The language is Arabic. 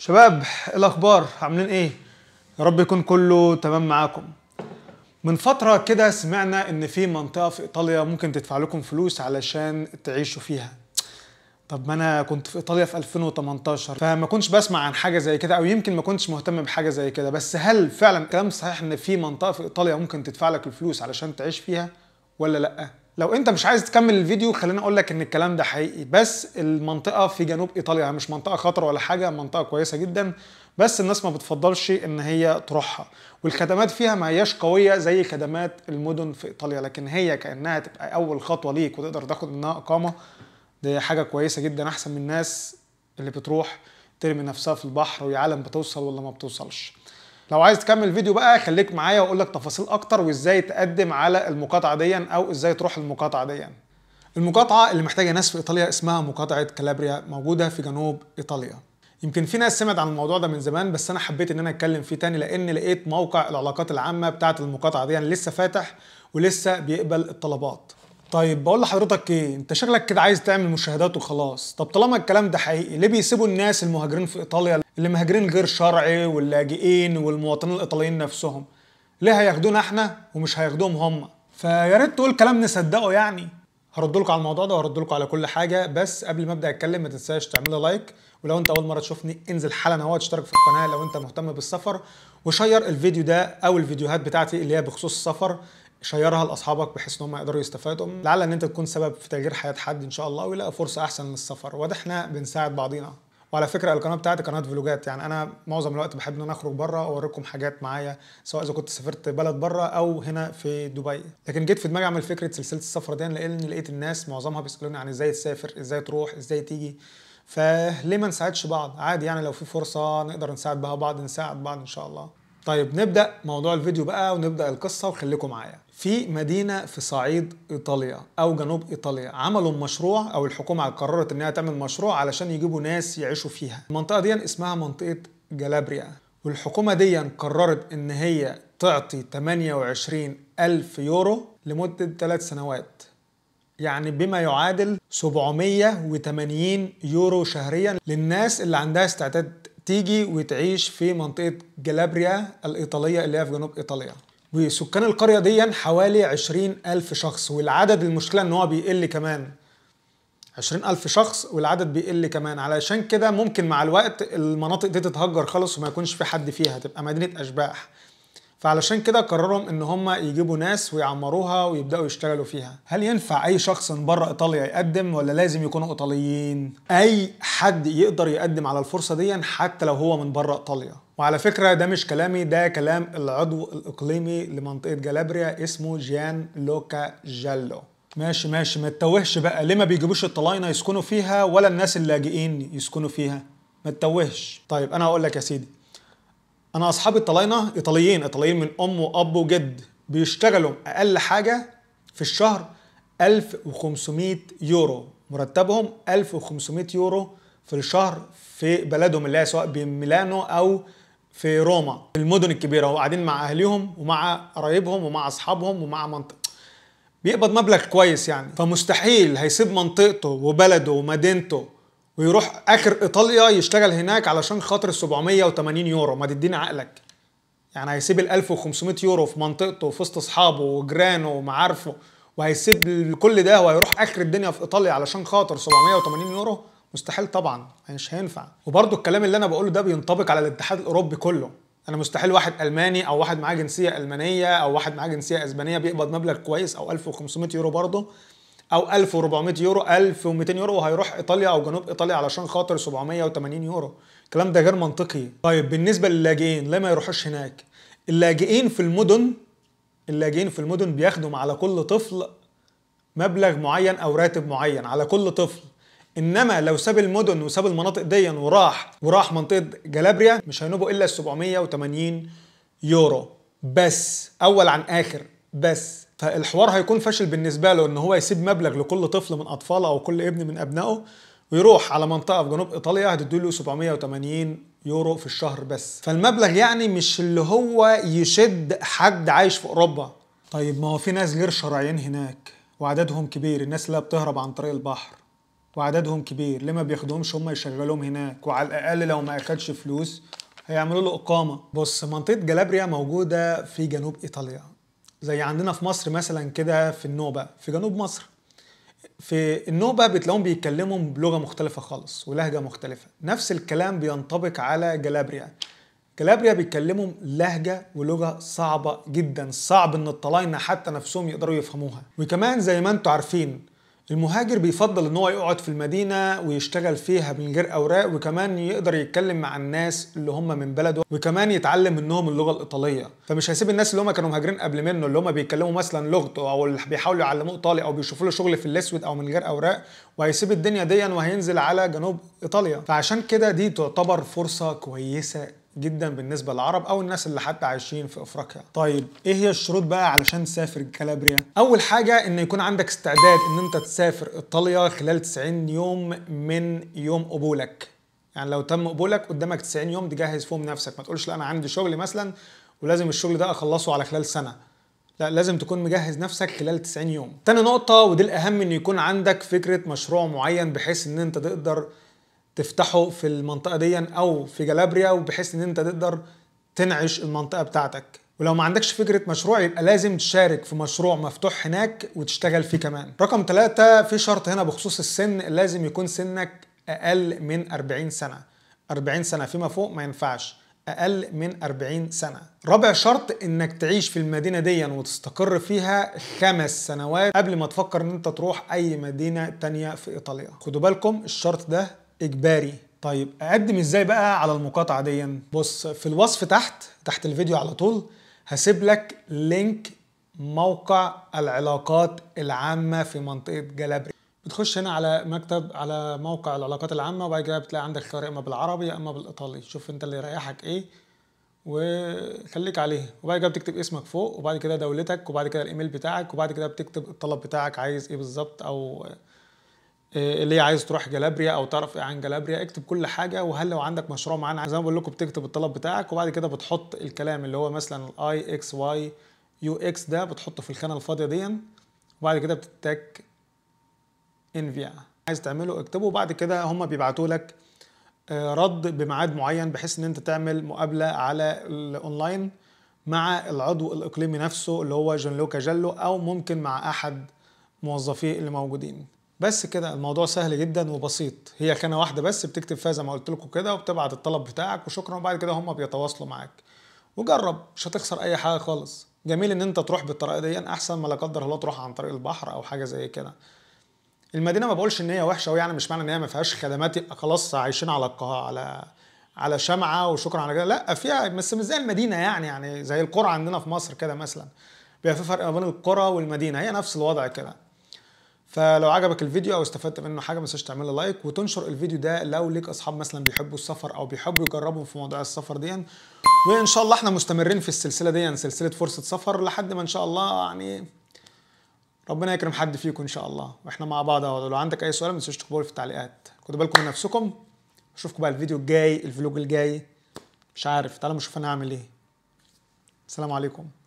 شباب إيه الاخبار عاملين ايه يا رب يكون كله تمام معاكم من فتره كده سمعنا ان في منطقه في ايطاليا ممكن تدفع لكم فلوس علشان تعيشوا فيها طب ما انا كنت في ايطاليا في 2018 فما كنتش بسمع عن حاجه زي كده او يمكن ما كنتش مهتم بحاجه زي كده بس هل فعلا كلام صحيح ان في منطقه في ايطاليا ممكن تدفع لك الفلوس علشان تعيش فيها ولا لا لو انت مش عايز تكمل الفيديو خليني اقول لك ان الكلام ده حقيقي بس المنطقه في جنوب ايطاليا يعني مش منطقه خطر ولا حاجه منطقه كويسه جدا بس الناس ما بتفضلش ان هي تروحها والخدمات فيها ما هياش قويه زي خدمات المدن في ايطاليا لكن هي كانها تبقى اول خطوه ليك وتقدر تاخد منها اقامه دي حاجه كويسه جدا احسن من الناس اللي بتروح ترمي نفسها في البحر ويا عالم بتوصل ولا ما بتوصلش لو عايز تكمل الفيديو بقى خليك معايا واقول لك تفاصيل اكتر وازاي تقدم على المقاطعه ديا او ازاي تروح المقاطعه ديا المقاطعه اللي محتاجه ناس في ايطاليا اسمها مقاطعه كالابريا موجوده في جنوب ايطاليا يمكن في ناس سمعت عن الموضوع ده من زمان بس انا حبيت ان انا اتكلم فيه تاني لان لقيت موقع العلاقات العامه بتاعه المقاطعه دي لسه فاتح ولسه بيقبل الطلبات طيب بقول لحضرتك ايه انت شكلك كده عايز تعمل مشاهدات وخلاص طب طالما الكلام ده حقيقي ليه بيسيبوا الناس المهاجرين في ايطاليا اللي مهاجرين غير شرعي واللاجئين والمواطنين الايطاليين نفسهم ليه هياخدونا احنا ومش هياخدوهم هم فيا ريت تقول كلام نصدقه يعني هرد لكم على الموضوع ده وهرد لكم على كل حاجه بس قبل ما ابدا اتكلم ما تنساش تعمل لايك ولو انت اول مره تشوفني انزل حالا اهو اشترك في القناه لو انت مهتم بالسفر وشير الفيديو ده او الفيديوهات بتاعتي اللي هي بخصوص السفر شيرها لاصحابك بحيث ان هم يقدروا يستفادوا لعل ان انت تكون سبب في تغيير حياه حد ان شاء الله ويلاقي فرصه احسن للسفر واضح احنا بنساعد بعضينا وعلى فكره القناه بتاعتي قناه فلوجات يعني انا معظم الوقت بحب ان انا اخرج بره واوريكم حاجات معايا سواء اذا كنت سافرت بلد بره او هنا في دبي لكن جيت في دماغي اعمل فكره سلسله السفر دي لان لقيت الناس معظمها بيسالوني عن ازاي تسافر ازاي تروح ازاي تيجي فليه ما نساعدش بعض عادي يعني لو في فرصه نقدر نساعد بها بعض نساعد بعض ان شاء الله طيب نبدا موضوع الفيديو بقى ونبدا القصه وخليكم معايا في مدينه في صعيد ايطاليا او جنوب ايطاليا عملوا مشروع او الحكومه قررت انها تعمل مشروع علشان يجيبوا ناس يعيشوا فيها المنطقه دي اسمها منطقه جلابريا والحكومه دي قررت ان هي تعطي 28 ألف يورو لمدة ثلاث سنوات يعني بما يعادل 780 يورو شهريا للناس اللي عندها استعداد تيجي وتعيش في منطقة جلابريا الإيطالية اللي هي في جنوب إيطاليا وسكان القرية دي حوالي عشرين ألف شخص والعدد المشكلة إن هو بيقل كمان عشرين ألف شخص والعدد بيقل كمان علشان كده ممكن مع الوقت المناطق دي تتهجر خالص وما يكونش في حد فيها تبقى مدينة أشباح فعلشان كده قررهم ان هم يجيبوا ناس ويعمروها ويبداوا يشتغلوا فيها هل ينفع اي شخص من بره ايطاليا يقدم ولا لازم يكونوا ايطاليين اي حد يقدر يقدم على الفرصه دي حتى لو هو من بره ايطاليا وعلى فكرة ده مش كلامي ده كلام العضو الإقليمي لمنطقة جالابريا اسمه جيان لوكا جالو ماشي ماشي ما تتوهش بقى ليه ما بيجيبوش الطلاينة يسكنوا فيها ولا الناس اللاجئين يسكنوا فيها ما تتوهش طيب أنا هقول لك يا سيدي انا اصحابي الطلاينه ايطاليين ايطاليين من ام واب وجد بيشتغلوا اقل حاجه في الشهر 1500 يورو مرتبهم 1500 يورو في الشهر في بلدهم اللي هي سواء بميلانو او في روما في المدن الكبيره وقاعدين مع اهليهم ومع قرايبهم ومع اصحابهم ومع منطقه بيقبض مبلغ كويس يعني فمستحيل هيسيب منطقته وبلده ومدينته ويروح اخر ايطاليا يشتغل هناك علشان خاطر ال 780 يورو ما تديني عقلك يعني هيسيب ال 1500 يورو في منطقته وفي وسط اصحابه وجيرانه ومعارفه وهيسيب كل ده وهيروح اخر الدنيا في ايطاليا علشان خاطر 780 يورو مستحيل طبعا مش هينفع وبرده الكلام اللي انا بقوله ده بينطبق على الاتحاد الاوروبي كله انا مستحيل واحد الماني او واحد معاه جنسيه المانيه او واحد معاه جنسيه اسبانيه بيقبض مبلغ كويس او 1500 يورو برضه او 1400 يورو 1200 يورو وهيروح ايطاليا او جنوب ايطاليا علشان خاطر 780 يورو الكلام ده غير منطقي طيب بالنسبه للاجئين ليه ما يروحوش هناك اللاجئين في المدن اللاجئين في المدن بياخدوا على كل طفل مبلغ معين او راتب معين على كل طفل انما لو ساب المدن وساب المناطق دي وراح وراح منطقه جلابريا مش هينوبوا الا 780 يورو بس اول عن اخر بس فالحوار هيكون فاشل بالنسبه له ان هو يسيب مبلغ لكل طفل من اطفاله او كل ابن من ابنائه ويروح على منطقه في جنوب ايطاليا هتديله 780 يورو في الشهر بس فالمبلغ يعني مش اللي هو يشد حد عايش في اوروبا طيب ما هو في ناس غير شرعيين هناك وعددهم كبير الناس اللي بتهرب عن طريق البحر وعددهم كبير ليه ما بياخدهمش هم يشغلوهم هناك وعلى الاقل لو ما اخدش فلوس هيعملوا له اقامه بص منطقه جلابريا موجوده في جنوب ايطاليا زي عندنا في مصر مثلا كده في النوبة في جنوب مصر في النوبة بتلاقيهم بيتكلموا بلغة مختلفة خالص ولهجة مختلفة نفس الكلام بينطبق على جلابريا جلابريا بيتكلموا لهجة ولغة صعبة جدا صعب ان الطلاينة حتى نفسهم يقدروا يفهموها وكمان زي ما انتم عارفين المهاجر بيفضل ان هو يقعد في المدينه ويشتغل فيها من غير اوراق وكمان يقدر يتكلم مع الناس اللي هم من بلده وكمان يتعلم منهم اللغه الايطاليه فمش هيسيب الناس اللي هم كانوا مهاجرين قبل منه اللي هم بيتكلموا مثلا لغته او اللي بيحاولوا يعلموه ايطالي او بيشوفوا له شغل في الاسود او من غير اوراق وهيسيب الدنيا دي وهينزل على جنوب ايطاليا فعشان كده دي تعتبر فرصه كويسه جدا بالنسبه للعرب او الناس اللي حتى عايشين في افريقيا طيب ايه هي الشروط بقى علشان تسافر كالابريا اول حاجه ان يكون عندك استعداد ان انت تسافر ايطاليا خلال 90 يوم من يوم قبولك يعني لو تم قبولك قدامك 90 يوم تجهز فيهم نفسك ما تقولش لا انا عندي شغل مثلا ولازم الشغل ده اخلصه على خلال سنه لا لازم تكون مجهز نفسك خلال 90 يوم تاني نقطه ودي الاهم ان يكون عندك فكره مشروع معين بحيث ان انت تقدر تفتحه في المنطقه دي او في جلابريا وبحيث ان انت تقدر تنعش المنطقه بتاعتك ولو ما عندكش فكره مشروع يبقى لازم تشارك في مشروع مفتوح هناك وتشتغل فيه كمان رقم ثلاثة في شرط هنا بخصوص السن لازم يكون سنك اقل من 40 سنه 40 سنه فيما فوق ما ينفعش اقل من 40 سنه رابع شرط انك تعيش في المدينه دي وتستقر فيها خمس سنوات قبل ما تفكر ان انت تروح اي مدينه تانية في ايطاليا خدوا بالكم الشرط ده اجباري طيب اقدم ازاي بقى على المقاطعه دي بص في الوصف تحت تحت الفيديو على طول هسيب لك لينك موقع العلاقات العامه في منطقه جلابري بتخش هنا على مكتب على موقع العلاقات العامه وبعد كده بتلاقي عندك خيار اما بالعربي يا اما بالايطالي شوف انت اللي يريحك ايه وخليك عليه وبعد كده بتكتب اسمك فوق وبعد كده دولتك وبعد كده الايميل بتاعك وبعد كده بتكتب الطلب بتاعك عايز ايه بالظبط او اللي آه، هي عايز تروح جلابريا او تعرف ايه عن جلابريا اكتب كل حاجه وهل لو عندك مشروع معانا زي ما بقول لكم بتكتب الطلب بتاعك وبعد كده بتحط الكلام اللي هو مثلا الاي اكس واي يو اكس ده بتحطه في الخانه الفاضيه دي وبعد كده بتتك انفيا عايز تعمله اكتبه وبعد كده هم بيبعتوا لك آه، رد بميعاد معين بحيث ان انت تعمل مقابله على الاونلاين مع العضو الاقليمي نفسه اللي هو جون لوكا جلو او ممكن مع احد موظفيه اللي موجودين بس كده الموضوع سهل جدا وبسيط هي خانه واحده بس بتكتب فيها زي ما قلت لكم كده وبتبعت الطلب بتاعك وشكرا وبعد كده هم بيتواصلوا معاك وجرب مش هتخسر اي حاجه خالص جميل ان انت تروح بالطريقه دي احسن ما لا قدر الله تروح عن طريق البحر او حاجه زي كده المدينه ما بقولش ان هي وحشه يعني مش معنى ان هي ما فيهاش خدمات يبقى خلاص عايشين على القاهره على على شمعه وشكرا على كده لا فيها بس مش زي المدينه يعني يعني زي القرى عندنا في مصر كده مثلا بيبقى في فرق ما بين القرى والمدينه هي نفس الوضع كده فلو عجبك الفيديو او استفدت منه حاجه ما تنساش تعمل لايك وتنشر الفيديو ده لو ليك اصحاب مثلا بيحبوا السفر او بيحبوا يجربوا في موضوع السفر دي وان شاء الله احنا مستمرين في السلسله دي سلسله فرصه سفر لحد ما ان شاء الله يعني ربنا يكرم حد فيكم ان شاء الله واحنا مع بعض اهو لو عندك اي سؤال ما تنساش تكتبه في التعليقات خدوا بالكم من نفسكم اشوفكم بقى الفيديو الجاي الفلوج الجاي مش عارف تعالوا نشوف انا هعمل ايه السلام عليكم